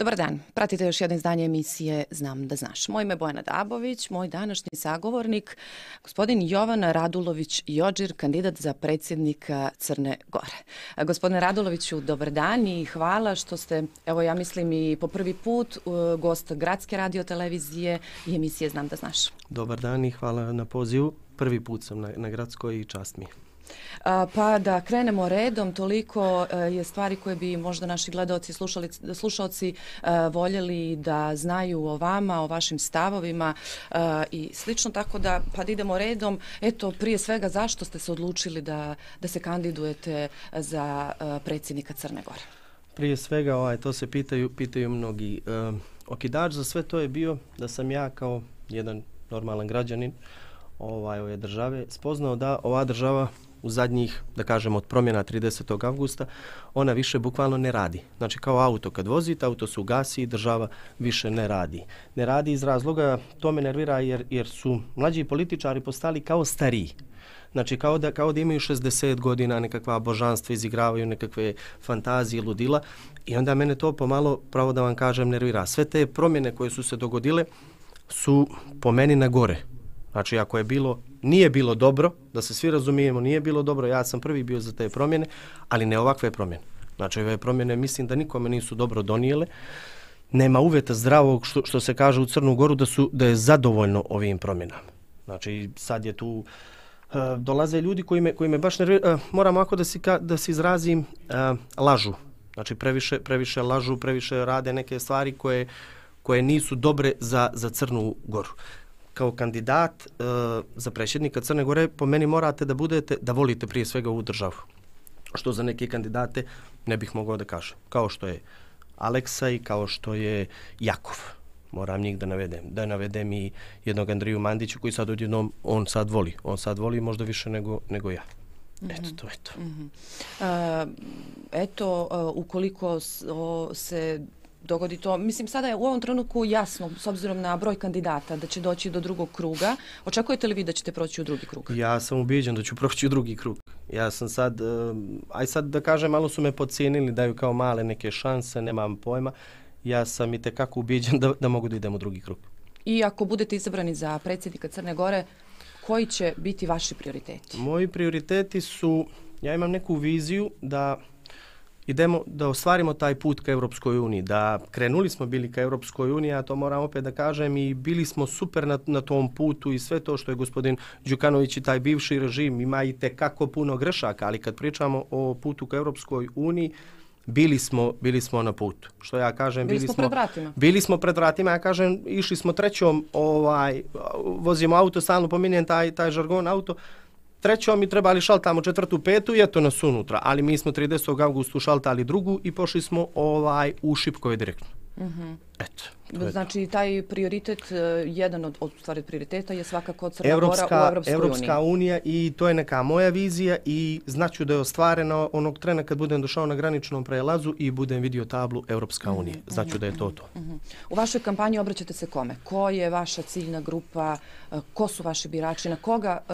Dobar dan. Pratite još jedno izdanje emisije Znam da znaš. Moj ime je Bojana Dabović, moj današnji sagovornik, gospodin Jovan Radulović Jođir, kandidat za predsjednika Crne Gore. Gospodine Raduloviću, dobar dan i hvala što ste, evo ja mislim i po prvi put, uh, gost Gradske radiotelevizije i emisije Znam da znaš. Dobar dan i hvala na pozivu. Prvi put sam na, na Gradskoj i čast mi je. Pa da krenemo redom, toliko e, je stvari koje bi možda naši gledalci i slušalci e, voljeli da znaju o vama, o vašim stavovima e, i slično, tako da pa da idemo redom. Eto, prije svega, zašto ste se odlučili da, da se kandidujete za predsjednika Crne Gore? Prije svega, ovaj, to se pitaju, pitaju mnogi. okidač za sve to je bio da sam ja kao jedan normalan građanin ovaj, ove države spoznao da ova država u zadnjih, da kažem, od promjena 30. augusta, ona više bukvalno ne radi. Znači, kao auto kad vozite, auto se ugasi i država više ne radi. Ne radi iz razloga, to me nervira jer, jer su mlađi političari postali kao stariji. Znači, kao da, kao da imaju 60 godina, nekakva božanstva izigravaju, nekakve fantazije, ludila. I onda mene to pomalo, pravo da vam kažem, nervira. Sve te promjene koje su se dogodile su po meni na gore. Znači, ako je bilo, nije bilo dobro, da se svi razumijemo, nije bilo dobro, ja sam prvi bio za te promjene, ali ne ovakve promjene. Znači, ove promjene mislim da nikome nisu dobro donijele. Nema uveta zdravog, što, što se kaže u Crnu Goru, da, su, da je zadovoljno ovim promjenama. Znači, sad je tu, Uh, dolaze ljudi koji me, koji me baš nervi... Uh, moram ako da se da si izrazim uh, lažu. Znači previše, previše lažu, previše rade neke stvari koje, koje nisu dobre za, za Crnu Goru kao kandidat e, za predsjednika Crne Gore po meni morate da budete, da volite prije svega u državu. Što za neke kandidate ne bih mogao da kažem. Kao što je Aleksa i kao što je Jakov. Moram njih da navedem. Da navedem i jednog Andriju Mandiću koji sad jednom, on sad voli. On sad voli možda više nego, nego ja. Mhm. Eto, to je to. Uh mhm. -huh. E, eto, e, ukoliko se dogodi to. Mislim, sada je u ovom trenutku jasno, s obzirom na broj kandidata, da će doći do drugog kruga. Očekujete li vi da ćete proći u drugi krug? Ja sam ubiđen da ću proći u drugi krug. Ja sam sad, eh, aj sad da kažem, malo su me pocijenili, daju kao male neke šanse, nemam pojma. Ja sam i tekako ubiđen da, da mogu da idem u drugi krug. I ako budete izabrani za predsjednika Crne Gore, koji će biti vaši prioriteti? Moji prioriteti su, ja imam neku viziju da idemo da ostvarimo taj put ka Europskoj uniji, da krenuli smo bili ka Europskoj uniji, a to moram opet da kažem i bili smo super na, na tom putu i sve to što je gospodin Đukanović i taj bivši režim ima i tekako puno grešaka, ali kad pričamo o putu ka Europskoj uniji, bili smo, bili smo na putu. Što ja kažem, bili, bili smo, pred vratima. bili smo pred vratima. Ja kažem, išli smo trećom, ovaj, vozimo auto, stalno pominjem taj, taj žargon auto, trećom mi trebali šaltamo četvrtu, petu i eto nas unutra. Ali mi smo 30. augustu šaltali drugu i pošli smo ovaj u Šipkovi direktno. Mm -hmm. Eto. Znači, taj prioritet, e, jedan od, od stvari prioriteta je svakako Crna Evropska, Gora u Evropskoj Evropska unija. i to je neka moja vizija i znaću da je ostvareno onog trena kad budem došao na graničnom prelazu i budem vidio tablu Evropska mhm, unija. Mhm, znaću da je to mhm, to. U vašoj kampanji obraćate se kome? Ko je vaša ciljna grupa? E, ko su vaši birači? Na koga, e,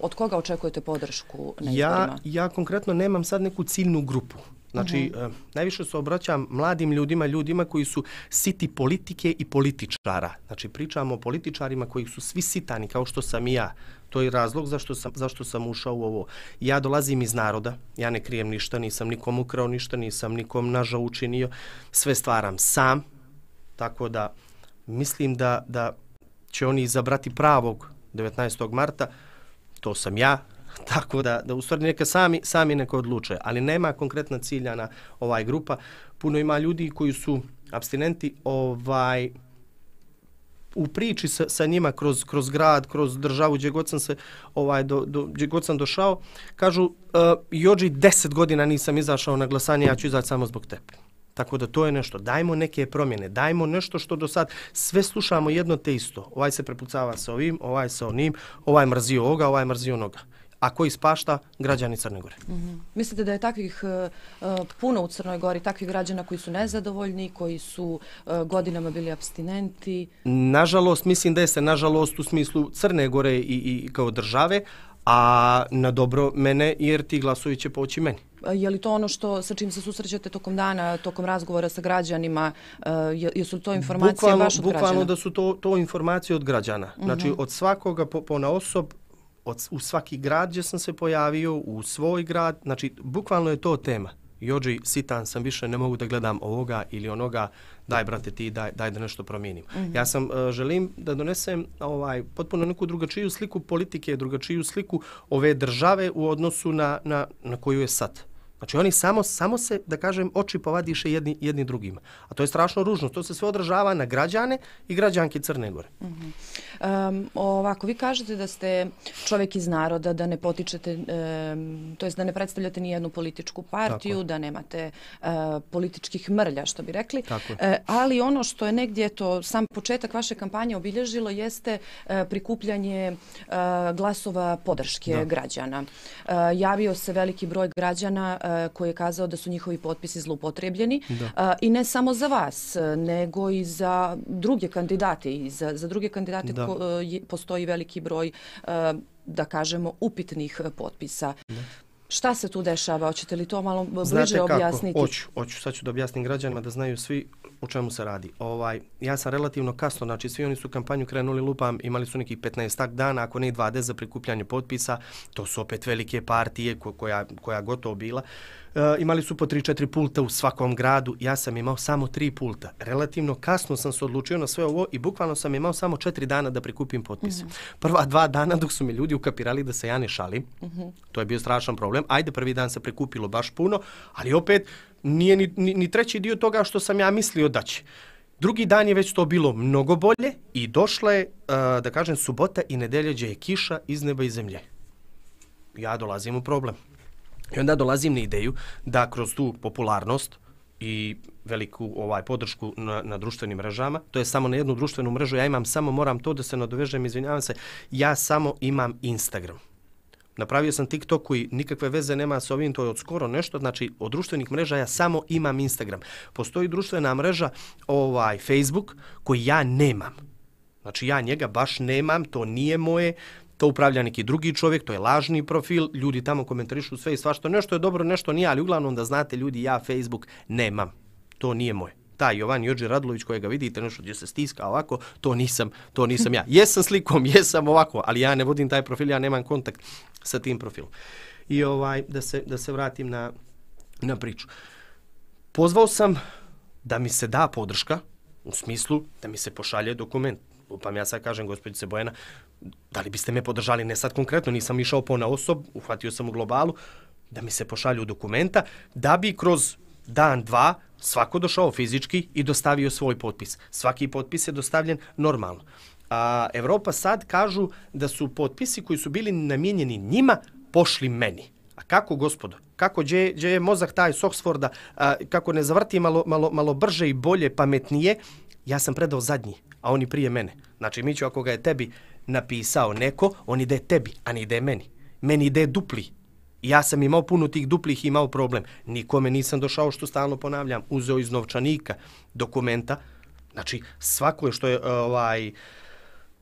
od koga očekujete podršku na izborima? Ja, ja konkretno nemam sad neku ciljnu grupu. Znači, najviše se obraćam mladim ljudima, ljudima koji su sit niti politike i političara. Znači, pričamo o političarima koji su svi sitani, kao što sam i ja. To je razlog zašto sam, zašto sam ušao u ovo. Ja dolazim iz naroda, ja ne krijem ništa, nisam nikom ukrao ništa, nisam nikom naža učinio, sve stvaram sam, tako da mislim da, da će oni izabrati pravog 19. marta, to sam ja, tako da, da u stvari neka sami, sami neko odluče, ali nema konkretna ciljana ovaj grupa, puno ima ljudi koji su abstinenti ovaj u priči sa, sa njima kroz, kroz grad, kroz državu, gdje god sam se, ovaj, do, do, gdje god sam došao, kažu, uh, Jođi, deset godina nisam izašao na glasanje, ja ću izaći samo zbog tebe. Tako da to je nešto. Dajmo neke promjene, dajmo nešto što do sad sve slušamo jedno te isto. Ovaj se prepucava sa ovim, ovaj sa onim, ovaj mrzio ovoga, ovaj mrzio onoga a koji spašta građani Crne Gore. Mm -hmm. Mislite da je takvih uh, puno u Crnoj Gori, takvih građana koji su nezadovoljni, koji su uh, godinama bili abstinenti? Nažalost, mislim da je se nažalost u smislu Crne Gore i, i kao države, a na dobro mene jer ti glasovi će poći meni. Je li to ono što sa čim se susrećete tokom dana, tokom razgovora sa građanima, je, jesu li to informacije bukvalno, baš od bukvalno građana? Bukvalno da su to, to informacije od građana. Mm -hmm. Znači mhm. od svakoga po, po na osob, od, u svaki grad gdje sam se pojavio, u svoj grad, znači, bukvalno je to tema. Jođi, sitan sam, više ne mogu da gledam ovoga ili onoga, daj, brate, ti, daj, daj da nešto promijenim. Mm -hmm. Ja sam, uh, želim da donesem ovaj, potpuno neku drugačiju sliku politike, drugačiju sliku ove države u odnosu na, na, na koju je sad. Mm Znači oni samo, samo se, da kažem, oči povadiše jedni, jedni drugima. A to je strašno ružno. To se sve odražava na građane i građanke Crne Gore. Uh -huh. um, ovako, vi kažete da ste čovjek iz naroda, da ne potičete, um, to jest da ne predstavljate ni jednu političku partiju, Tako. da nemate uh, političkih mrlja, što bi rekli. Tako. Uh, ali ono što je negdje to sam početak vaše kampanje obilježilo jeste uh, prikupljanje uh, glasova podrške da. građana. Uh, javio se veliki broj građana uh, Eh, koji je kazao da su njihovi potpisi zloupotrebljeni eh, i ne samo za vas, nego i za druge kandidate i za, za druge kandidate eh, postoji veliki broj da kažemo upitnih potpisa. Da Šta se tu dešava? Hoćete li to malo bliže Znate kako? objasniti? Hoću, hoću. Sad ću da objasnim građanima da znaju svi u čemu se radi. Ovaj, ja sam relativno kasno, znači svi oni su kampanju krenuli lupam, imali su nekih 15 dana, ako ne 20 za prikupljanje potpisa, to su opet velike partije koja, koja gotovo bila. Eh, imali su po 3-4 pulta u svakom gradu, ja sam imao samo 3 pulta. Relativno kasno sam se odlučio na sve ovo i bukvalno sam imao samo 4 dana da prikupim potpise. Mm -hmm. Prva dva dana dok su mi ljudi ukapirali da se ja ne šalim, mm -hmm. to je bio strašan problem, ajde prvi dan se prikupilo baš puno, ali opet nije ni, ni, ni treći dio toga što sam ja mislio da će. Drugi dan je već to bilo mnogo bolje i došla je, eh, da kažem, subota i nedelja gdje je kiša iz neba i zemlje. Ja dolazim u problem. Mm I onda dolazim na ideju da kroz tu popularnost i veliku ovaj podršku na, na društvenim mrežama, to je samo na jednu društvenu mrežu, ja imam samo, moram to da se nadovežem, izvinjavam se, ja samo imam Instagram. Napravio sam TikTok koji nikakve veze nema sa ovim, to je od skoro nešto, znači od društvenih mreža ja samo imam Instagram. Postoji društvena mreža ovaj Facebook koji ja nemam. Znači ja njega baš nemam, to nije moje, to upravlja neki drugi čovjek, to je lažni profil, ljudi tamo komentarišu sve i svašto, nešto je dobro, nešto nije, ali uglavnom da znate ljudi, ja Facebook nemam, to nije moje ta Jovan Jođe Radlović kojega vidite, nešto gdje se stiska ovako, to nisam, to nisam ja. Jesam slikom, jesam ovako, ali ja ne vodim taj profil, ja nemam kontakt sa tim profilom. I ovaj, da, se, da se vratim na, na priču. Pozvao sam da mi se da podrška, u smislu da mi se pošalje dokument. Pa ja sad kažem, gospodin Bojena, da li biste me podržali, ne sad konkretno, nisam išao po na osob, uhvatio sam u globalu, da mi se pošalju dokumenta, da bi kroz dan, dva, svako došao fizički i dostavio svoj potpis. Svaki potpis je dostavljen normalno. A Evropa sad kažu da su potpisi koji su bili namijenjeni njima pošli meni. A kako, gospodo, kako gdje je mozak taj Soxforda, a, kako ne zavrti malo, malo, malo brže i bolje, pametnije, ja sam predao zadnji, a oni prije mene. Znači, Miću, ako ga je tebi napisao neko, on ide tebi, a ne ide meni. Meni ide dupli. Ja sam imao puno tih duplih i imao problem. Nikome nisam došao što stalno ponavljam. Uzeo iz novčanika dokumenta. Znači, svako je što je e, ovaj,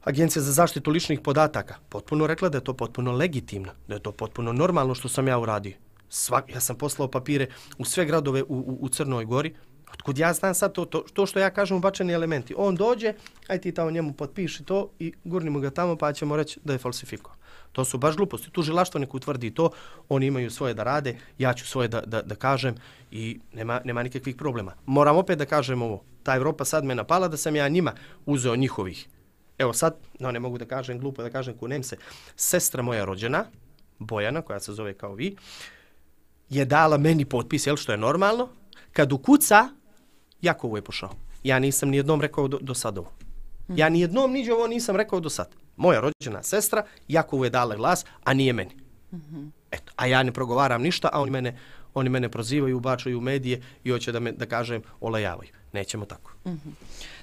Agencija za zaštitu ličnih podataka potpuno rekla da je to potpuno legitimno, da je to potpuno normalno što sam ja uradio. Svak, ja sam poslao papire u sve gradove u, u, u Crnoj gori, Otkud ja znam sad to, to, to što ja kažem bačeni elementi. On dođe, aj ti tamo njemu potpiši to i gurnimo ga tamo pa ćemo reći da je falsifiko. To su baš gluposti. Tu žilaštvo neko utvrdi to, oni imaju svoje da rade, ja ću svoje da, da, da kažem i nema, nema nikakvih problema. Moram opet da kažem ovo, ta Evropa sad me napala da sam ja njima uzeo njihovih. Evo sad, no ne mogu da kažem glupo, da kažem ku nemse. sestra moja rođena, Bojana, koja se zove kao vi, je dala meni potpis, jel što je normalno, kad ukuca jako ovo je pošao. Ja nisam ni jednom rekao do, do sad ovo. Ja ni jednom niđe ovo nisam rekao do sad. Moja rođena sestra jako ovo je dala glas, a nije meni. Eto, a ja ne progovaram ništa, a oni mene, oni mene prozivaju, bačaju u medije i hoće da, me, da kažem olajavaju. Nećemo tako. Mm -hmm.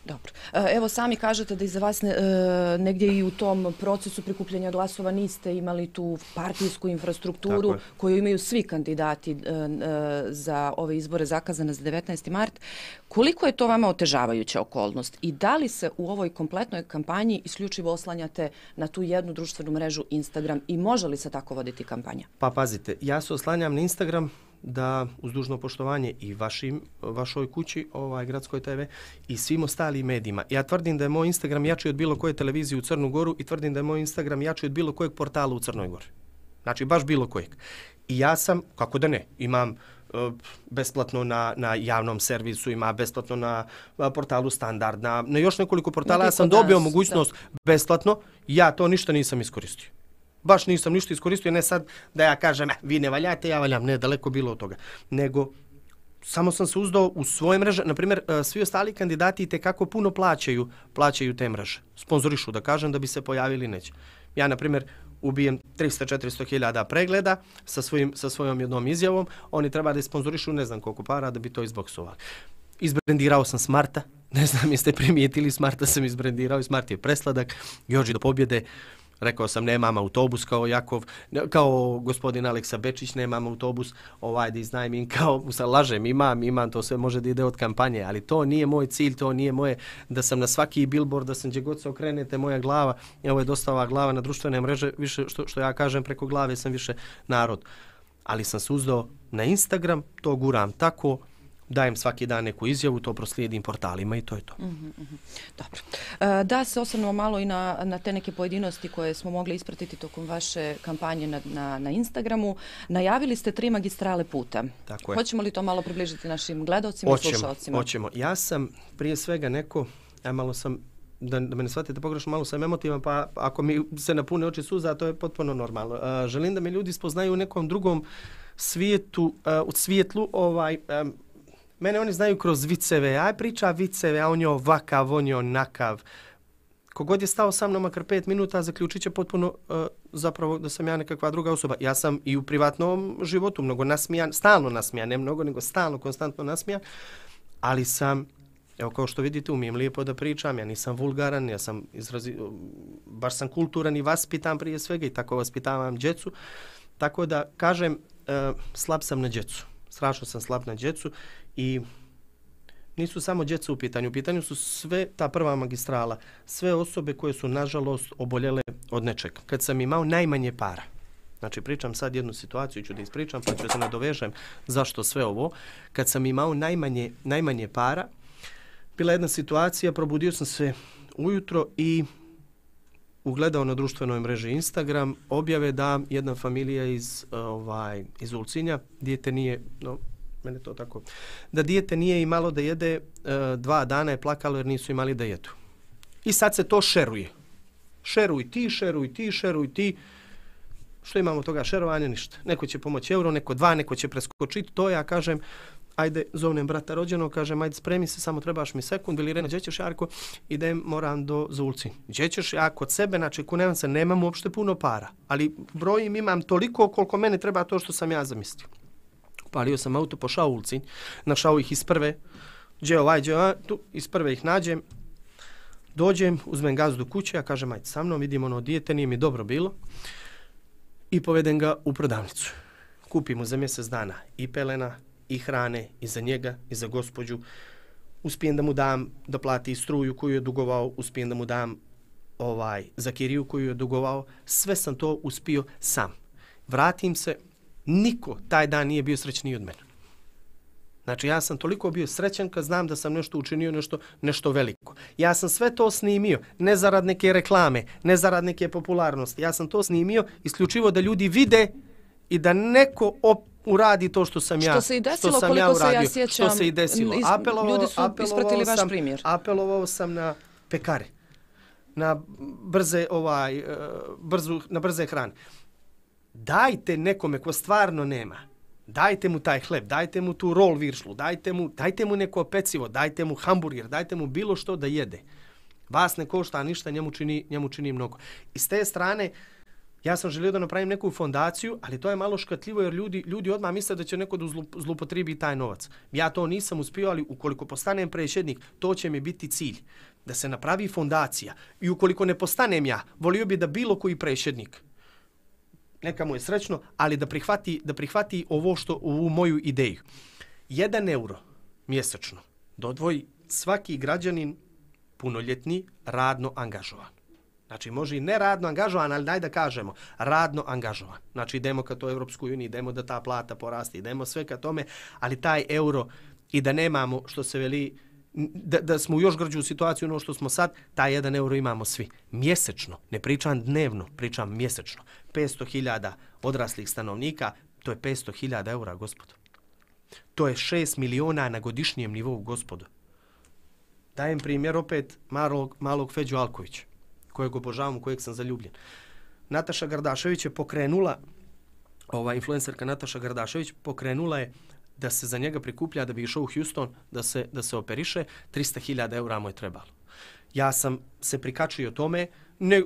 Dobro. E, evo sami kažete da iza vas e, negdje i u tom procesu prikupljanja glasova niste imali tu partijsku infrastrukturu koju imaju svi kandidati e, za ove izbore zakazane za 19. mart. Koliko je to vama otežavajuća okolnost i da li se u ovoj kompletnoj kampanji isključivo oslanjate na tu jednu društvenu mrežu Instagram i može li se tako voditi kampanja? Pa pazite, ja se oslanjam na Instagram da uzdužno poštovanje i vašim, vašoj kući, ovaj, Gradskoj TV i svim ostali ali i medijima. Ja tvrdim da je moj Instagram jači od bilo koje televizije u Crnu Goru i tvrdim da je moj Instagram jači od bilo kojeg portala u Crnoj Gori. Znači, baš bilo kojeg. I ja sam, kako da ne, imam e, besplatno na, na javnom servisu, ima besplatno na e, portalu Standard, na, na još nekoliko portala, ja sam dobio mogućnost da. besplatno, ja to ništa nisam iskoristio. Baš nisam ništa iskoristio, ne sad da ja kažem, eh, vi ne valjate, ja valjam, ne, daleko bilo od toga. Nego, samo sam se uzdao u svoje mreže. Naprimjer, e, svi ostali kandidati te kako puno plaćaju, plaćaju te mreže. Sponzorišu, da kažem, da bi se pojavili neće. Ja, na primjer, ubijem 300-400 hiljada pregleda sa, svojim, sa svojom jednom izjavom. Oni treba da sponzorišu ne znam koliko para da bi to izboksovali. Izbrendirao sam Smarta. Ne znam jeste primijetili, Smarta sam izbrendirao. Smart je presladak, Joži do pobjede rekao sam nemam autobus kao Jakov, kao gospodin Aleksa Bečić nemam autobus, ovaj da iznajmim kao, sa lažem imam, imam to sve može da ide od kampanje, ali to nije moj cilj, to nije moje da sam na svaki billboard, da sam gdje god se okrenete moja glava, ovo je dosta ova glava na društvene mreže, više što, što ja kažem preko glave sam više narod, ali sam se suzdao na Instagram, to guram tako, dajem svaki dan neku izjavu, to proslijedim portalima i to je to. Mm -hmm. Dobro. E, da se osnovno malo i na, na te neke pojedinosti koje smo mogli ispratiti tokom vaše kampanje na, na, na Instagramu. Najavili ste tri magistrale puta. Tako je. Hoćemo li to malo približiti našim gledocima i slušalcima? Hoćemo. Ja sam prije svega neko, ja malo sam da, da me ne shvatite pogrešno, malo sam emotivan, pa ako mi se napune oči suza, to je potpuno normalno. Uh, želim da me ljudi spoznaju u nekom drugom svijetu, uh, u svijetlu ovaj, Mene oni znaju kroz viceve, aj priča viceve, a on je ovakav, on je onakav. Kogod je stao sa mnom makar pet minuta, zaključit će potpuno uh, zapravo da sam ja nekakva druga osoba. Ja sam i u privatnom životu mnogo nasmijan, stalno nasmijan, ne mnogo, nego stalno, konstantno nasmijan, ali sam, evo kao što vidite, umijem lijepo da pričam, ja nisam vulgaran, ja sam izrazi, baš sam kulturan i vaspitan prije svega i tako vaspitavam djecu. Tako da, kažem, uh, slab sam na djecu strašno sam slab na djecu i nisu samo djeca u pitanju. U pitanju su sve, ta prva magistrala, sve osobe koje su, nažalost, oboljele od nečeg. Kad sam imao najmanje para, znači pričam sad jednu situaciju, ću da ispričam, pa ću se nadovežem zašto sve ovo, kad sam imao najmanje, najmanje para, bila jedna situacija, probudio sam se ujutro i ugledao na društvenoj mreži Instagram objave da jedna familija iz ovaj iz Ulcinja dijete nije no mene to tako da dijete nije i malo da jede e, dva dana je plakalo jer nisu imali da jedu. I sad se to šeruje. Šeruj ti, šeruj ti, šeruj ti. Što imamo toga šerovanja? Ništa. Neko će pomoći euro, neko dva, neko će preskočiti. To ja kažem, ajde, zovnem brata rođeno, kaže ajde, spremi se, samo trebaš mi sekund, ili rena, gdje ćeš, Jarko, idem, moram do Zulci. Gdje ćeš, ja kod sebe, znači, ku nemam se, nemam uopšte puno para, ali brojim, imam toliko koliko mene treba to što sam ja zamislio. Palio sam auto, pošao ulici, našao ih iz prve, gdje ovaj, gdje ovaj, tu, iz prve ih nađem, dođem, uzmem gazdu kuće, ja kažem, ajde, sa mnom, idim ono dijete, nije mi dobro bilo, i povedem ga u prodavnicu. Kupimo za mjesec dana i pelena, i hrane i za njega i za gospođu. Uspijem da mu dam da plati struju koju je dugovao, uspijem da mu dam ovaj za kiriju koju je dugovao. Sve sam to uspio sam. Vratim se, niko taj dan nije bio srećniji od mene. Znači, ja sam toliko bio srećan kad znam da sam nešto učinio, nešto, nešto veliko. Ja sam sve to snimio, ne zarad neke reklame, ne zarad neke popularnosti. Ja sam to snimio isključivo da ljudi vide i da neko opet uradi to što sam ja što se i desilo koliko ja uradio, se ja sjećam što se i desilo apelovao ljudi su ispratili vaš sam, apelovao sam na pekare na brze ovaj e, brzu na brze hrane dajte nekome ko stvarno nema dajte mu taj hleb, dajte mu tu rol viršlu, dajte mu, dajte mu neko pecivo, dajte mu hamburger, dajte mu bilo što da jede. Vas ne košta ništa, njemu čini, njemu čini mnogo. I s te strane, uh, Ja sam želio da napravim neku fondaciju, ali to je malo škatljivo jer ljudi, ljudi odmah misle da će neko da uzlup, taj novac. Ja to nisam uspio, ali ukoliko postanem predsjednik, to će mi biti cilj. Da se napravi fondacija. I ukoliko ne postanem ja, volio bih da bilo koji predsjednik neka mu je srećno, ali da prihvati, da prihvati ovo što u moju ideju. 1 euro mjesečno do dvoj svaki građanin punoljetni radno angažovan. Znači, može i neradno angažovan, ali daj da kažemo, radno angažovan. Znači, idemo ka to Evropsku uniju, idemo da ta plata porasti, idemo sve ka tome, ali taj euro i da nemamo, što se veli, da, da smo u još grđu situaciju ono što smo sad, taj jedan euro imamo svi. Mjesečno, ne pričam dnevno, pričam mjesečno. 500.000 odraslih stanovnika, to je 500.000 eura, gospod. To je 6 miliona na godišnjem nivou, gospodo. Dajem primjer opet malog, malog Feđu Alkovića kojeg obožavam, u kojeg sam zaljubljen. Nataša Gardašević je pokrenula, ova influencerka Nataša Gardašević pokrenula je da se za njega prikuplja da bi išao u Houston da se, da se operiše, 300.000 eura mu je trebalo. Ja sam se prikačio tome, uh, ne,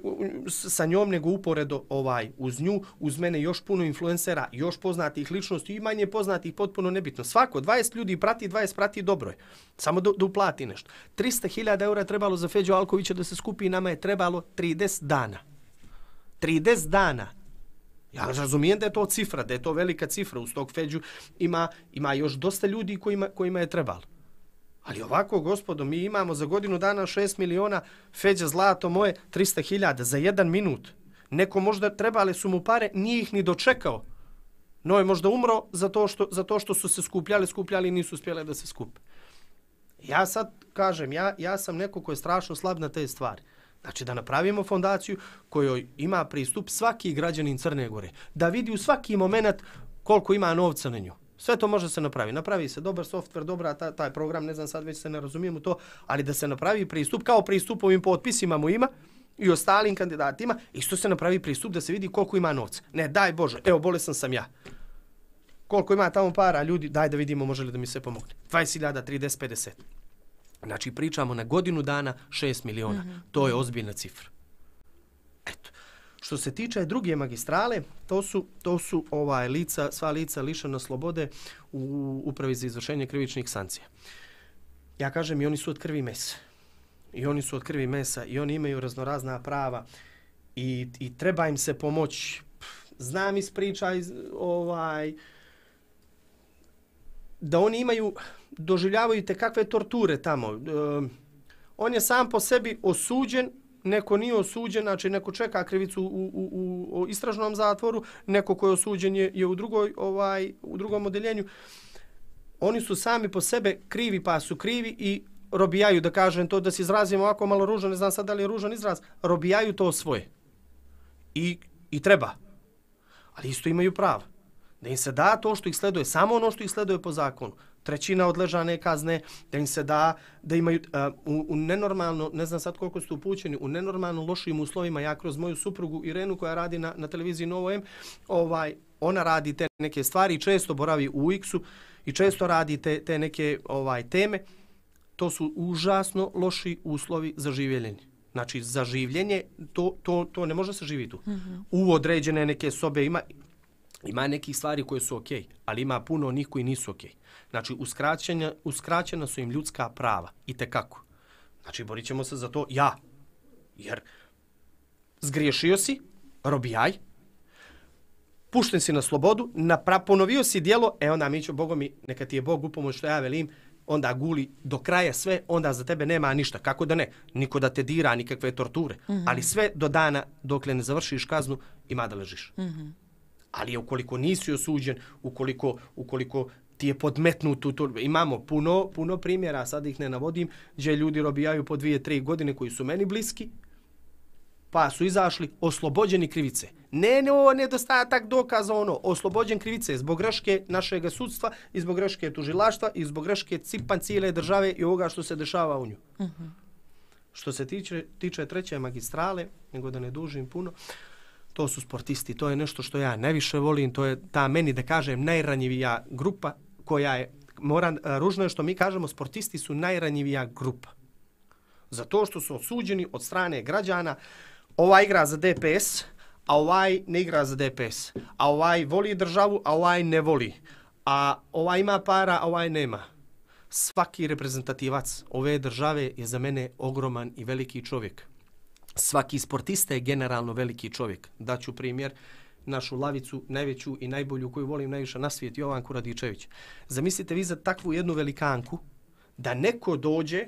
sa njom nego uporedo ovaj uz nju, uz mene još puno influencera, još poznatih ličnosti i manje poznatih, potpuno nebitno. Svako, 20 ljudi prati, 20 prati, dobro je. Samo da, da uplati nešto. 300.000 eura trebalo za Feđo Alkovića da se skupi nama je trebalo 30 dana. 30 dana. Ja razumijem da je to cifra, da je to velika cifra. Uz tog Feđu ima, ima još dosta ljudi kojima, kojima je trebalo. Ali ovako, gospodo, mi imamo za godinu dana 6 miliona, Feđa zlato moje 300 hiljada za jedan minut. Neko možda trebali su mu pare, nije ih ni dočekao. No je možda umro za to što, za to što su se skupljali, skupljali i nisu uspjeli da se skupe. Ja sad kažem, ja, ja sam neko ko je strašno slab na te stvari. Znači da napravimo fondaciju kojoj ima pristup svaki građanin Crne Gore. Da vidi u svaki moment koliko ima novca na nju. Sve to može se napravi. Napravi se dobar softver, dobra ta, taj program, ne znam sad već se ne razumijem to, ali da se napravi pristup kao pristup ovim potpisima mu ima i ostalim kandidatima, isto se napravi pristup da se vidi koliko ima novca. Ne, daj Bože, evo bolesan sam ja. Koliko ima tamo para, ljudi, daj da vidimo može li da mi se pomogne. 20.000, 30, 50. Znači pričamo na godinu dana 6 miliona. Mm -hmm. To je ozbiljna cifra. Što se tiče druge magistrale, to su, to su ovaj lica, sva lica lišana slobode u upravi za izvršenje krivičnih sankcija. Ja kažem i oni su od krvi mesa. I oni su od krvi mesa i oni imaju raznorazna prava i, i treba im se pomoć. Znam iz priča iz, ovaj, da oni imaju, doživljavaju te kakve torture tamo. E, on je sam po sebi osuđen neko nije osuđen, znači neko čeka krivicu u, u, u, u istražnom zatvoru, neko koji je osuđen je, je u, drugoj, ovaj, u drugom odeljenju. Oni su sami po sebe krivi, pa su krivi i robijaju, da kažem to, da se izrazimo ovako malo ružno, ne znam sad da li je ružan izraz, robijaju to svoje. I, i treba. Ali isto imaju pravo da im se da to što ih sleduje, samo ono što ih sleduje po zakonu, trećina odležane kazne, da im se da, da imaju uh, u, u nenormalno, ne znam sad koliko ste upućeni, u nenormalno lošim uslovima, ja kroz moju suprugu Irenu koja radi na, na televiziji Novo M, ovaj, ona radi te neke stvari i često boravi u UX-u i često radi te, te neke ovaj teme, to su užasno loši uslovi za življenje. Znači, za življenje, to, to, to ne može se živiti tu. Mm -hmm. U određene neke sobe ima, Ima nekih stvari koje su okej, okay, ali ima puno onih koji nisu okej. Okay. Znači, uskraćena, su im ljudska prava. I te kako? Znači, borit se za to ja. Jer zgriješio si, robijaj, pušten si na slobodu, napra, ponovio si dijelo, e onda mi ću, Bogom, neka ti je Bog upomoć što ja velim, onda guli do kraja sve, onda za tebe nema ništa. Kako da ne? Niko da te dira, nikakve torture. Mm -hmm. Ali sve do dana, dokle ne završiš kaznu, ima da ležiš. Mm -hmm ali ukoliko nisi osuđen, ukoliko, ukoliko ti je podmetnut, to, imamo puno, puno primjera, sad ih ne navodim, gdje ljudi robijaju po dvije, tri godine koji su meni bliski, pa su izašli oslobođeni krivice. Ne, ne, ovo nedostatak dokaza, ono, oslobođen krivice zbog greške našeg sudstva i zbog greške tužilaštva i zbog greške cipan cijele države i ovoga što se dešava u nju. Uh mhm. -huh. Što se tiče, tiče treće magistrale, nego da ne dužim puno, uh, to su sportisti, to je nešto što ja najviše volim, to je ta meni da kažem najranjivija grupa koja je, moram, e, ružno je što mi kažemo, sportisti su najranjivija grupa. Zato što su osuđeni od strane građana, ova igra za DPS, a ovaj ne igra za DPS, a ovaj voli državu, a ovaj ne voli, a ovaj ima para, a ovaj nema. Svaki reprezentativac ove države je za mene ogroman i veliki čovjek svaki sportista je generalno veliki čovjek. Daću primjer našu lavicu najveću i najbolju koju volim najviše na svijet, Jovanku Radičević. Zamislite vi za takvu jednu velikanku da neko dođe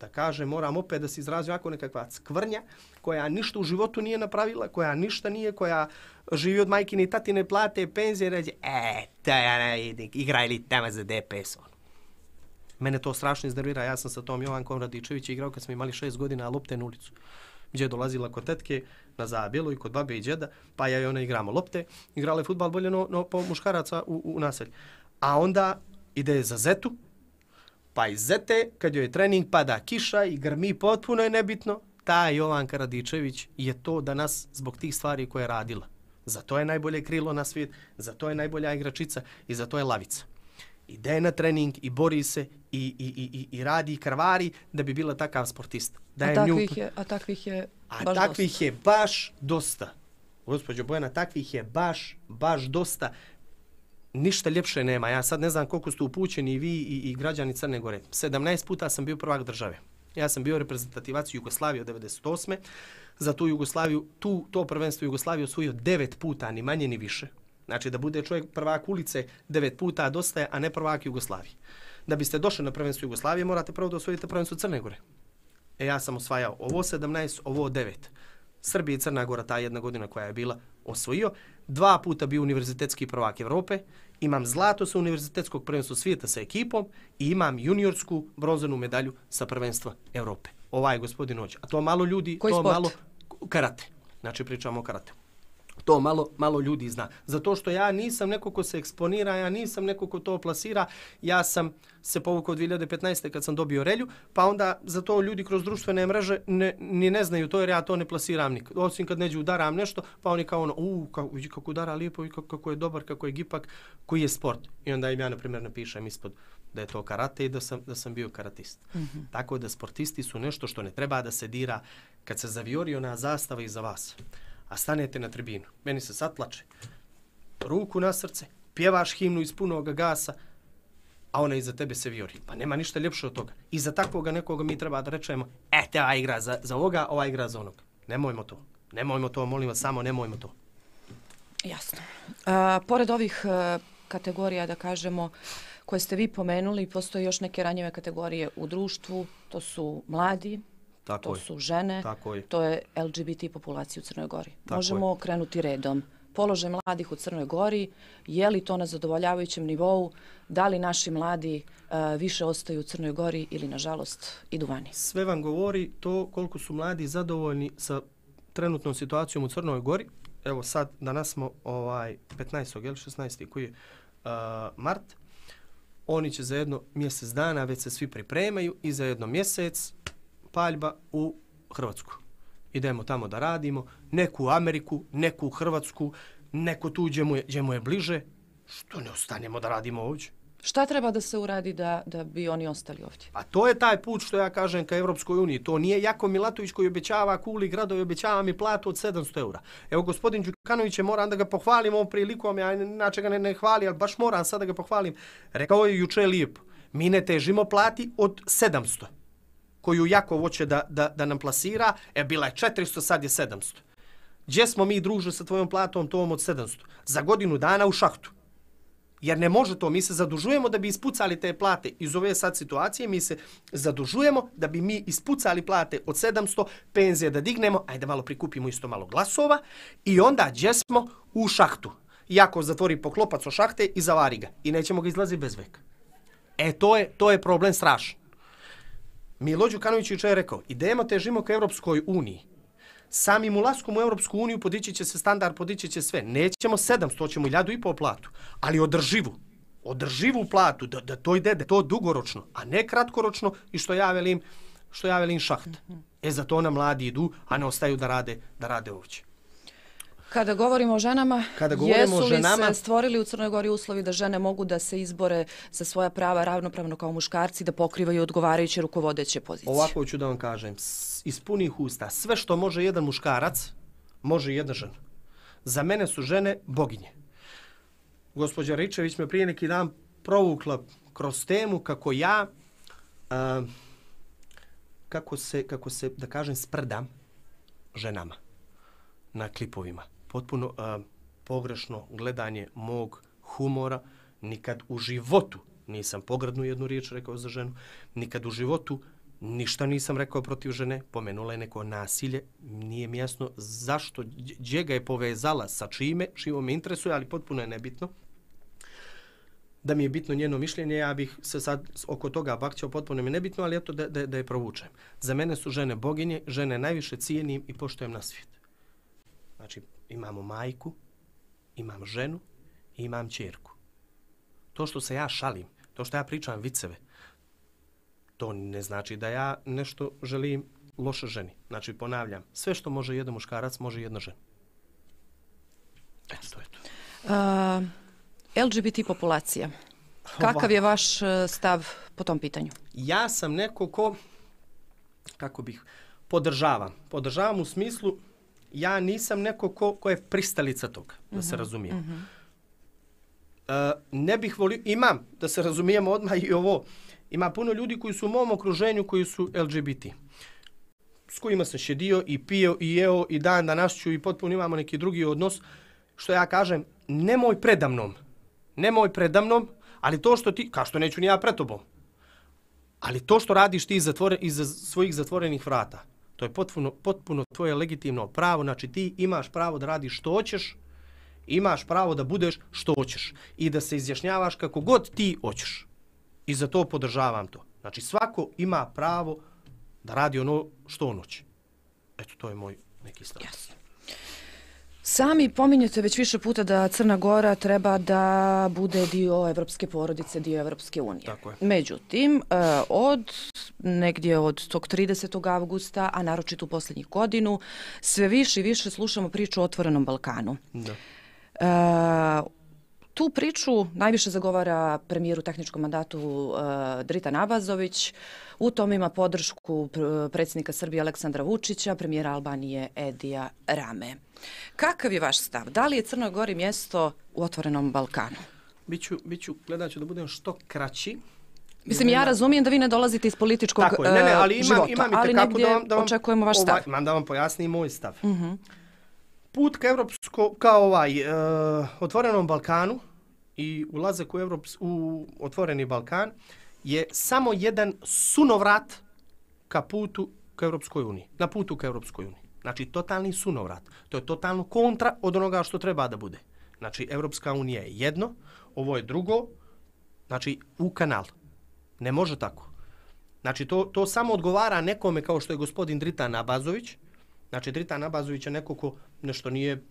da kaže moram opet da se izrazi ovako nekakva skvrnja koja ništa u životu nije napravila, koja ništa nije, koja živi od majkine i tatine, plate, penzije, ređe, e, to ja ne vidim, igraj li tema za DPS, ono. Mene to strašno iznervira, ja sam sa tom Jovankom Radičević igrao kad smo imali šest godina, lopte na ulicu gdje je dolazila kod tetke na zabijelu i kod babe i djeda, pa ja i ona igramo lopte, igrala je futbal bolje no, no, po muškaraca u, u naselju. A onda ide za Zetu, pa iz Zete, kad joj je trening, pada kiša i grmi potpuno je nebitno, ta Jovan Karadičević je to da nas zbog tih stvari koje je radila. Za to je najbolje krilo na svijet, za to je najbolja igračica i za to je lavica i ide na trening i bori se i, i, i, i, i radi i krvari da bi bila takav sportista. Da je a, takvih nju... je, a takvih je a baš takvih je baš dosta. Gospodje Bojana, takvih je baš, baš dosta. Ništa ljepše nema. Ja sad ne znam koliko ste upućeni vi i, i građani Crne Gore. 17 puta sam bio prvak države. Ja sam bio reprezentativac Jugoslavije od 98. Za tu Jugoslaviju, tu, to prvenstvo Jugoslavije osvojio 9 puta, ni manje ni više. Znači da bude čovjek prvak ulice devet puta dostaje, a ne prvak Jugoslavije. Da biste došli na prvenstvo Jugoslavije, morate prvo da osvojite prvenstvo Crne Gore. E ja sam osvajao ovo 17, ovo 9. Srbije i Crna Gora, ta jedna godina koja je bila, osvojio. Dva puta bio univerzitetski prvak Evrope. Imam zlato sa univerzitetskog prvenstva svijeta sa ekipom i imam juniorsku bronzanu medalju sa prvenstva Evrope. Ovaj gospodin hoće. A to malo ljudi, Koji to sport? malo karate. Znači pričamo o karate. To malo, malo ljudi zna. Zato što ja nisam neko ko se eksponira, ja nisam neko ko to plasira. Ja sam se povukao 2015. kad sam dobio relju, pa onda za to ljudi kroz društvene mreže ne, ni ne znaju to jer ja to ne plasiram nikad. Osim kad neđu udaram nešto, pa oni kao ono, uu, kako, kako udara lijepo, kako, kako je dobar, kako je gipak, koji je sport. I onda im ja, na primjer, napišem ispod da je to karate i da sam, da sam bio karatist. Mm -hmm. Tako da sportisti su nešto što ne treba da se dira kad se zaviori ona zastava iza vas a stanete na tribinu. Meni se satlače. Ruku na srce, pjevaš himnu iz punog gasa, a ona iza tebe se viori. Pa nema ništa ljepše od toga. I za takvoga nekoga mi treba da rečemo, e, te ova igra za, za ovoga, ova igra za onog. Nemojmo to. Nemojmo to, molim vas, samo nemojmo to. Jasno. A, pored ovih a, e, kategorija, da kažemo, koje ste vi pomenuli, postoje još neke ranjive kategorije u društvu. To su mladi, Tako to je. su žene, Tako to je LGBT populacija u Crnoj Gori. Tako Možemo je. krenuti redom. Položaj mladih u Crnoj Gori, je li to na zadovoljavajućem nivou, da li naši mladi uh, više ostaju u Crnoj Gori ili, nažalost, idu vani? Sve vam govori to koliko su mladi zadovoljni sa trenutnom situacijom u Crnoj Gori. Evo sad, danas smo ovaj 15. ili 16. koji je uh, mart. Oni će za jedno mjesec dana, već se svi pripremaju i za jedno mjesec paljba u Hrvatsku. Idemo tamo da radimo, neku u Ameriku, neku u Hrvatsku, neko tu gdje mu, je, mu je bliže, što ne ostanemo da radimo ovdje. Šta treba da se uradi da, da bi oni ostali ovdje? A to je taj put što ja kažem ka Evropskoj uniji. To nije Jako Milatović koji obećava kuli grado i obećava mi platu od 700 eura. Evo gospodin Đukanović je moram da ga pohvalim ovom prilikom, ja inače ga ne, ne hvali, ali baš moram sad da ga pohvalim. Rekao je juče lijep, mi ne težimo plati od 700 koju jako hoće da, da, da nam plasira, e, bila je 400, sad je 700. Gdje smo mi druže sa tvojom platom tom od 700? Za godinu dana u šahtu. Jer ne može to, mi se zadužujemo da bi ispucali te plate iz ove sad situacije, mi se zadužujemo da bi mi ispucali plate od 700, penzije da dignemo, ajde malo prikupimo isto malo glasova, i onda gdje smo u šahtu. Jako zatvori poklopac o šahte i zavari ga. I nećemo ga izlazi bez veka. E, to je, to je problem strašan. Milo Đukanović je čaj rekao, idemo težimo ka Evropskoj uniji. Samim ulaskom u Evropsku uniju podići će se standard, podići će sve. Nećemo 700, ćemo 1000 i po platu, ali održivu. Održivu platu, da, da to ide, da to dugoročno, a ne kratkoročno i što ja velim, što ja šaht. E za to nam mladi idu, a ne ostaju da rade, da rade ovdje. Kada govorimo o ženama, jesu li se stvorili u Crnoj Gori uslovi da žene mogu da se izbore za svoja prava ravnopravno kao muškarci, da pokrivaju odgovarajuće rukovodeće pozicije? Ovako ću da vam kažem. Iz punih usta, sve što može jedan muškarac, može i jedna žena. Za mene su žene boginje. Gospodja Ričević me prije neki dan provukla kroz temu kako ja, kako, se, kako se, da kažem, sprdam ženama na klipovima potpuno a, pogrešno gledanje mog humora. Nikad u životu nisam pogradnu jednu riječ rekao za ženu. Nikad u životu ništa nisam rekao protiv žene. Pomenula je neko nasilje. Nije mi jasno zašto, gdje ga je povezala, sa čime, čivo me interesuje, ali potpuno je nebitno. Da mi je bitno njeno mišljenje, ja bih se sad oko toga bakćao potpuno mi je nebitno, ali eto da, da, da je provučem. Za mene su žene boginje, žene najviše cijenim i poštojem na svijet. Znači, imamo majku, imam ženu i imam čerku. To što se ja šalim, to što ja pričam viceve, to ne znači da ja nešto želim loše ženi. Znači, ponavljam, sve što može jedan muškarac, može jedna žena. Eto, to. Uh, LGBT populacija. Kakav je vaš e, stav po tom pitanju? Ja sam neko ko, kako bih, podržavam. Podržavam u smislu ja nisam neko ko, ko je pristalica toga, da uh -huh. se mhm, razumijem. Uh mhm. -huh. Uh, ne bih volio, imam, da se razumijemo odmah i ovo, ima puno ljudi koji su u mom okruženju koji su LGBT. S kojima sam šedio i pio i jeo i dan danas ću i potpuno imamo neki drugi odnos. Što ja kažem, nemoj predamnom. Nemoj predamnom, ali to što ti, kao što neću ni ja pretobom, Ali to što radiš ti iz, zatvore, iz svojih zatvorenih vrata, To je potpuno, potpuno tvoje legitimno pravo, znači ti imaš pravo da radiš što hoćeš, imaš pravo da budeš što hoćeš i da se izjašnjavaš kako god ti hoćeš. I za to podržavam to. Znači svako ima pravo da radi ono što on hoće. Eto, to je moj neki stav. Yes. Sami pominjate već više puta da Crna Gora treba da bude dio evropske porodice, dio Evropske unije. Tako je. Međutim, e, od negdje od tog 30. avgusta, a naročito u posljednjih godinu, sve više i više slušamo priču o otvorenom Balkanu. Da. E, Tu priču najviše zagovara premijer u tehničkom mandatu uh, Drita Nabazović. U tom ima podršku uh, predsjednika Srbije Aleksandra Vučića, premijera Albanije Edija Rame. Kakav je vaš stav? Da li je Crnoj Gori mjesto u otvorenom Balkanu? Biću, biću gledat ću da budem što kraći. Mislim, ja razumijem da vi ne dolazite iz političkog života. Tako ne, ne, uh, ali imam, života, imam i tekako da vam, da očekujemo vaš stav. Ovaj, imam da vam pojasnim moj stav. Mhm put ka evropsko kao ovaj uh, otvorenom Balkanu i ulazak u Evrops, u otvoreni Balkan je samo jedan sunovrat ka putu ka Evropskoj uniji. Na putu ka Evropskoj uniji. Znači, totalni sunovrat. To je totalno kontra od onoga što treba da bude. Znači, Evropska unija je jedno, ovo je drugo, znači, u kanal. Ne može tako. Znači, to, to samo odgovara nekome kao što je gospodin Dritan Abazović, Znači, Dritan Abazović je neko ko nešto nije,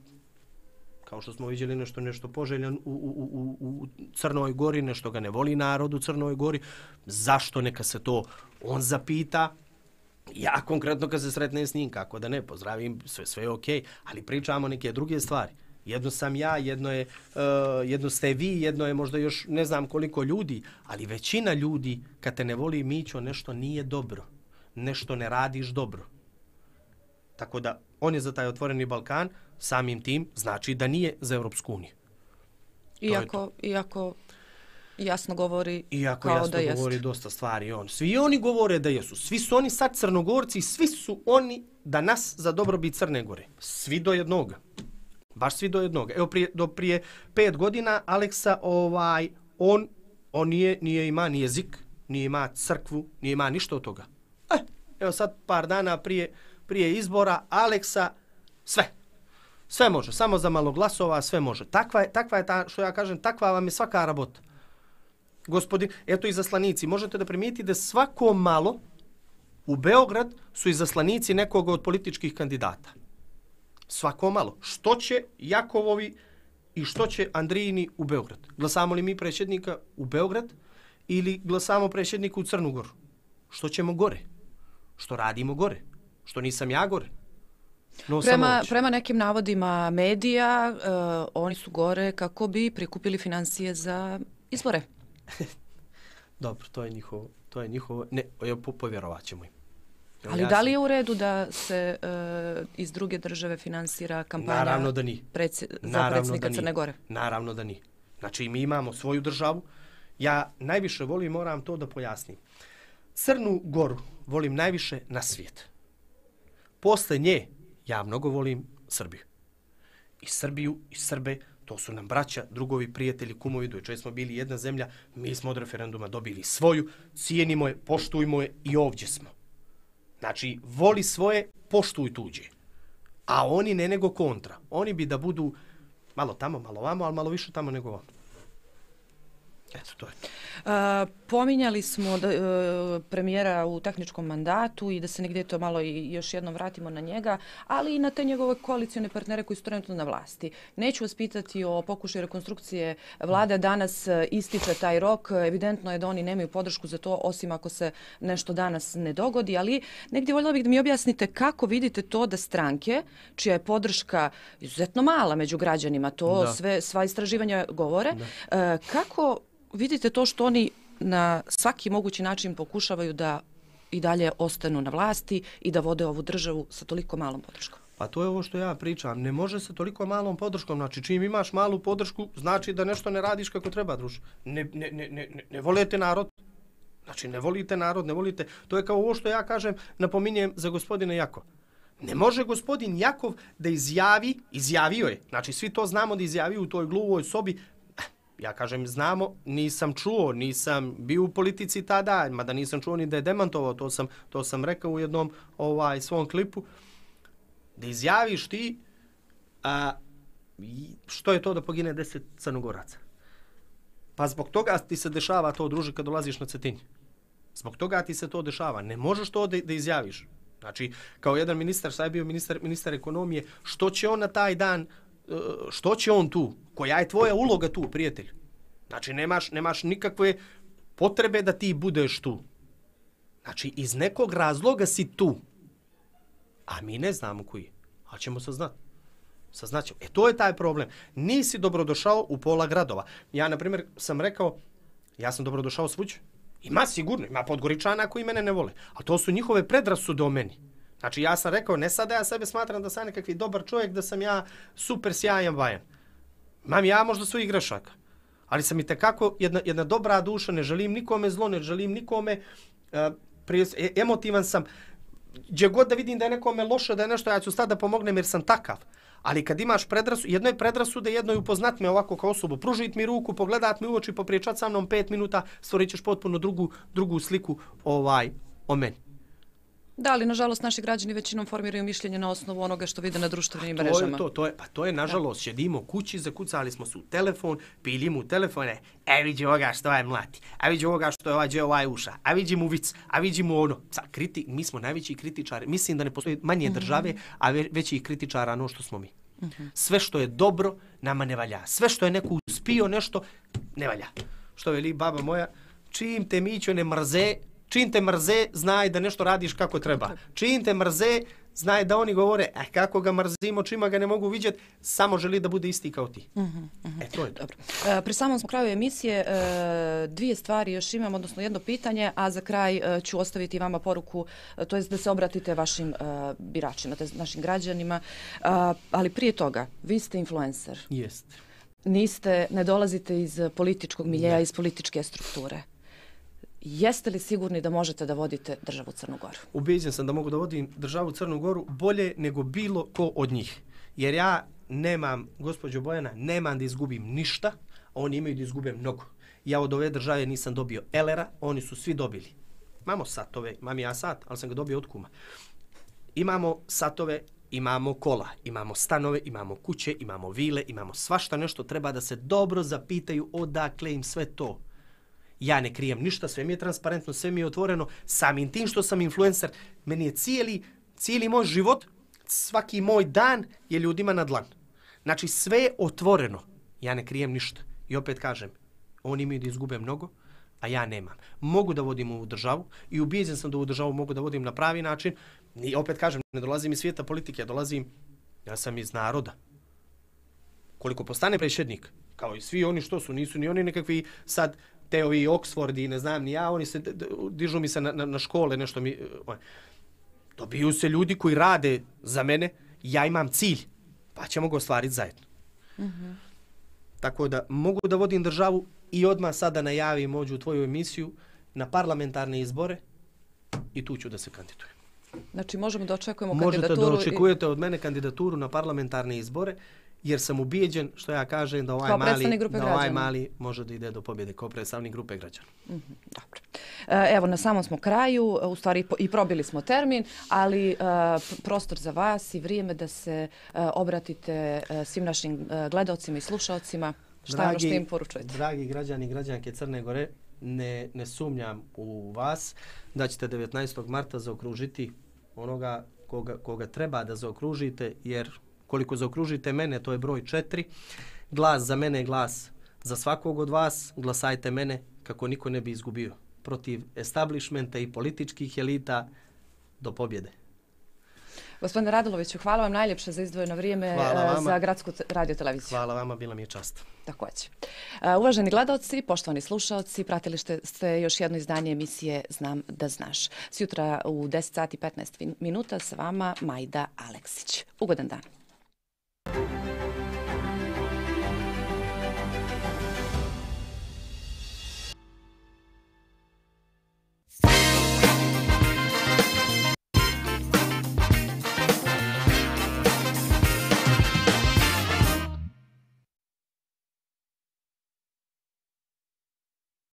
kao što smo vidjeli, nešto nešto poželjan u, u, u, u Crnoj gori, nešto ga ne voli narod u Crnoj gori. Zašto neka se to on zapita? Ja konkretno kad se sretnem s njim, kako da ne, pozdravim, sve, sve je okej, okay, ali pričamo neke druge stvari. Jedno sam ja, jedno, je, uh, jedno ste vi, jedno je možda još ne znam koliko ljudi, ali većina ljudi kad te ne voli Mićo, nešto nije dobro, nešto ne radiš dobro. Tako da on je za taj otvoreni Balkan samim tim znači da nije za Europsku uniju. Iako, iako jasno govori iako kao jasno da jasno govori dosta stvari on. Svi oni govore da jesu. Svi su oni sad crnogorci, svi su oni da nas za dobrobit Crne Gore. Svi do jednoga. Baš svi do jednoga. Evo prije, do prije pet godina Aleksa ovaj on on nije, nije ima ni jezik, nije ima crkvu, nije ima ništa od toga. Eh, evo sad par dana prije prije izbora, Aleksa, sve. Sve može, samo za malo glasova, sve može. Takva je, takva je ta, što ja kažem, takva vam je svaka rabota. Gospodin, eto i zaslanici, možete da primijeti da svako malo u Beograd su i zaslanici nekog od političkih kandidata. Svako malo. Što će Jakovovi i što će Andrijini u Beograd? Glasamo li mi prešednika u Beograd ili glasamo prešednika u Crnogoru? Što ćemo gore? Što radimo gore? što nisam Jagor. No, prema, prema nekim navodima medija, uh, oni su gore kako bi prikupili financije za izbore. Dobro, to je njihovo. To je njihovo. Ne, je, povjerovat ćemo im. Jel Ali jasno? da li je u redu da se uh, iz druge države finansira kampanja Naravno da za predsjednika Crne Gore? Naravno da nije. Znači mi imamo svoju državu. Ja najviše volim, moram to da pojasnim. Crnu Goru volim najviše na svijet posle nje ja mnogo volim Srbiju. I Srbiju, i Srbe, to su nam braća, drugovi, prijatelji, kumovi, dojče smo bili jedna zemlja, mi smo od referenduma dobili svoju, cijenimo je, poštujmo je i ovdje smo. Znači, voli svoje, poštuj tuđe. A oni ne nego kontra. Oni bi da budu malo tamo, malo vamo, ali malo više tamo nego ovamo. Eto, to je. A, pominjali smo da, e, premijera u tehničkom mandatu i da se negdje to malo i još jednom vratimo na njega, ali i na te njegove koalicijone partnere koji su trenutno na vlasti. Neću vas pitati o pokušaju rekonstrukcije vlade. Danas e, ističe taj rok. Evidentno je da oni nemaju podršku za to, osim ako se nešto danas ne dogodi. Ali negdje voljela bih da mi objasnite kako vidite to da stranke, čija je podrška izuzetno mala među građanima, to da. sve, sva istraživanja govore, e, kako vidite to što oni na svaki mogući način pokušavaju da i dalje ostanu na vlasti i da vode ovu državu sa toliko malom podrškom. Pa to je ovo što ja pričam. Ne može se toliko malom podrškom. Znači, čim imaš malu podršku, znači da nešto ne radiš kako treba, druž. Ne, ne, ne, ne, ne volete narod. Znači, ne volite narod, ne volite. To je kao ovo što ja kažem, napominjem za gospodine Jako. Ne može gospodin Jakov da izjavi, izjavio je, znači svi to znamo da izjavio u toj gluvoj sobi, ja kažem, znamo, nisam čuo, nisam bio u politici tada, mada nisam čuo ni da je demantovao, to sam, to sam rekao u jednom ovaj svom klipu, da izjaviš ti a, što je to da pogine deset crnogoraca. Pa zbog toga ti se dešava to, druži, kad dolaziš na cetinje. Zbog toga ti se to dešava. Ne možeš to da, da izjaviš. Znači, kao jedan ministar, sad je bio ministar, ministar ekonomije, što će on na taj dan E, što će on tu? Koja je tvoja uloga tu, prijatelj? Znači, nemaš, nemaš nikakve potrebe da ti budeš tu. Znači, iz nekog razloga si tu. A mi ne znamo koji je. A ćemo saznat. Saznat ćemo. E, to je taj problem. Nisi dobrodošao u pola gradova. Ja, na primjer, sam rekao, ja sam dobrodošao svuć. Ima sigurno, ima podgoričana koji mene ne vole. A to su njihove predrasude o meni. Znači ja sam rekao, ne sad ja sebe smatram da sam nekakvi dobar čovjek, da sam ja super sjajan vajan. Mam ja možda svoj igrašak, ali sam i tekako jedna, jedna dobra duša, ne želim nikome zlo, ne želim nikome, uh, emotivan sam. Gdje god da vidim da je nekome loše, da je nešto, ja ću sad da pomognem jer sam takav. Ali kad imaš predrasu, jedno je predrasu da jedno je upoznat me ovako kao osobu, pružit mi ruku, pogledat mi u oči, popriječat sa mnom pet minuta, stvorit ćeš potpuno drugu, drugu sliku ovaj, o meni. Da, ali nažalost naši građani većinom formiraju mišljenje na osnovu onoga što vide na društvenim pa, to mrežama. Je to, to je, pa to je nažalost, sjedimo kući, zakucali smo se u telefon, piljimo mu telefone, e vidi ovoga što ovaj mlati, a e, vidi ovoga što je ovaj, ovaj uša, a e, vidi mu vic, a e, vidi mu ono. Sa, kriti, mi smo najveći kritičari, mislim da ne postoje manje mhm. države, mm -hmm. a ve, veći kritičara no što smo mi. Mm -hmm. Sve što je dobro, nama ne valja. Sve što je neko uspio nešto, ne valja. Što veli baba moja, čim te mićo ne mrze, čim te mrze, znaj da nešto radiš kako treba. Čim te mrze, znaj da oni govore, eh, kako ga mrzimo, čima ga ne mogu vidjeti, samo želi da bude isti kao ti. Uh -huh, uh -huh. E, to je dobro. Uh, pri samom kraju emisije, uh, dvije stvari još imam, odnosno jedno pitanje, a za kraj uh, ću ostaviti vama poruku, uh, to je da se obratite vašim uh, biračima, te našim građanima. Uh, ali prije toga, vi ste influencer. Jeste. Niste, ne dolazite iz političkog miljeja, ne. iz političke strukture jeste li sigurni da možete da vodite državu Crnu Goru? Ubeđen sam da mogu da vodim državu Crnu Goru bolje nego bilo ko od njih. Jer ja nemam, gospođo Bojana, nemam da izgubim ništa, a oni imaju da izgube mnogo. Ja od ove države nisam dobio elera, oni su svi dobili. Imamo satove, imam ja sat, ali sam ga dobio od kuma. Imamo satove, imamo kola, imamo stanove, imamo kuće, imamo vile, imamo svašta nešto, treba da se dobro zapitaju odakle im sve to ja ne krijem ništa, sve mi je transparentno, sve mi je otvoreno, samim tim što sam influencer, meni je cijeli, cijeli moj život, svaki moj dan je ljudima na dlan. Znači sve je otvoreno, ja ne krijem ništa. I opet kažem, oni imaju da izgube mnogo, a ja nemam. Mogu da vodim ovu državu i ubijeđen sam da ovu državu mogu da vodim na pravi način. I opet kažem, ne dolazim iz svijeta politike, ja dolazim, ja sam iz naroda. Koliko postane prešednik, kao i svi oni što su, nisu ni oni nekakvi sad te ovi Oxford i ne znam ni ja, oni se dižu mi se na, na, na škole, nešto mi... Oj. Dobiju se ljudi koji rade za mene, ja imam cilj, pa ćemo ga ostvariti zajedno. Mm -hmm. Tako da mogu da vodim državu i odma sada najavim ođu tvoju emisiju na parlamentarne izbore i tu ću da se kandidujem. Znači možemo da očekujemo Možete kandidaturu? Možete da očekujete od mene kandidaturu na parlamentarne izbore jer sam ubijeđen što ja kažem da ovaj mali da ovaj mali može da ide do pobjede kao predstavnik grupe građana. Mhm, dobro. E, evo na samom smo kraju, u stvari i probili smo termin, ali e, prostor za vas i vrijeme da se e, obratite svim našim gledaocima i slušaocima. Šta dragi, ono što im poručujete? Dragi građani i građanke Crne Gore, ne, ne sumnjam u vas da ćete 19. marta zaokružiti onoga koga, koga treba da zaokružite, jer koliko zaokružite mene, to je broj četiri. Glas za mene je glas za svakog od vas. Uglasajte mene kako niko ne bi izgubio protiv establishmenta i političkih elita do pobjede. Gospodine Radiloviću, hvala vam najljepše za izdvojeno vrijeme eh, za gradsku radioteleviziju. Hvala vama, bila mi je čast. Takođe. Eh, uvaženi gledalci, poštovani slušalci, pratili ste još jedno izdanje emisije Znam da znaš. Sjutra u 10 sati 15 minuta s vama Majda Aleksić. Ugodan dan.